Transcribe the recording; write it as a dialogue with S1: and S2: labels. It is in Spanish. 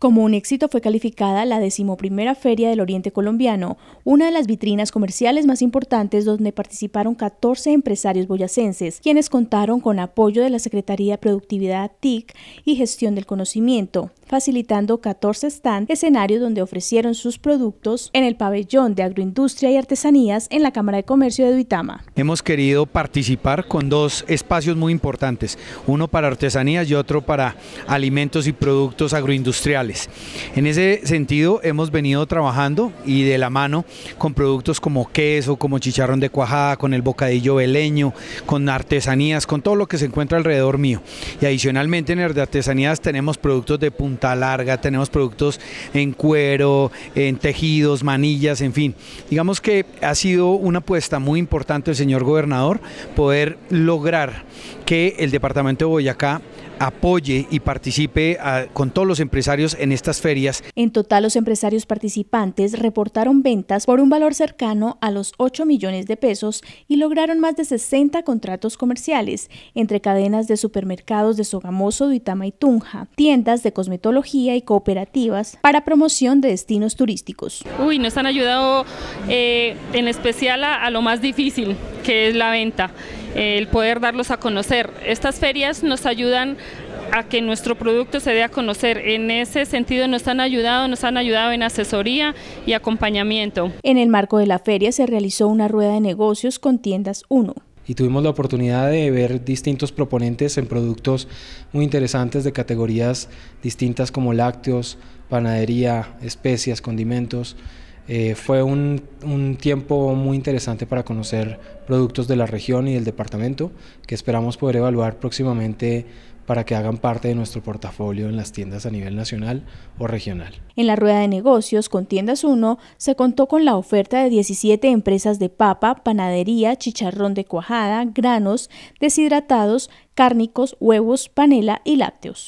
S1: Como un éxito fue calificada la decimoprimera Feria del Oriente Colombiano, una de las vitrinas comerciales más importantes donde participaron 14 empresarios boyacenses, quienes contaron con apoyo de la Secretaría de Productividad TIC y Gestión del Conocimiento, facilitando 14 stands, escenarios donde ofrecieron sus productos en el pabellón de agroindustria y artesanías en la Cámara de Comercio de Duitama.
S2: Hemos querido participar con dos espacios muy importantes, uno para artesanías y otro para alimentos y productos agroindustriales en ese sentido hemos venido trabajando y de la mano con productos como queso, como chicharrón de cuajada, con el bocadillo veleño, con artesanías, con todo lo que se encuentra alrededor mío. Y adicionalmente en de artesanías tenemos productos de punta larga, tenemos productos en cuero, en tejidos, manillas, en fin. Digamos que ha sido una apuesta muy importante del señor gobernador poder lograr que el departamento de Boyacá apoye y participe ah, con todos los empresarios en estas ferias.
S1: En total, los empresarios participantes reportaron ventas por un valor cercano a los 8 millones de pesos y lograron más de 60 contratos comerciales entre cadenas de supermercados de Sogamoso, Duitama y Tunja, tiendas de cosmetología y cooperativas para promoción de destinos turísticos.
S3: Uy, nos han ayudado eh, en especial a lo más difícil, que es la venta el poder darlos a conocer. Estas ferias nos ayudan a que nuestro producto se dé a conocer. En ese sentido nos han ayudado, nos han ayudado en asesoría y acompañamiento. En el marco de la feria
S1: se realizó una rueda de negocios con tiendas 1
S4: y tuvimos la oportunidad de ver distintos proponentes en productos muy interesantes de categorías distintas como lácteos, panadería, especias, condimentos. Eh, fue un, un, tiempo muy interesante para conocer productos de la región y del departamento que esperamos poder evaluar próximamente para que hagan parte de nuestro portafolio en las tiendas a nivel nacional o regional.
S1: En la rueda de negocios con Tiendas 1 se contó con la oferta de 17 empresas de papa, panadería, chicharrón de cuajada, granos, deshidratados, cárnicos, huevos, panela y lácteos.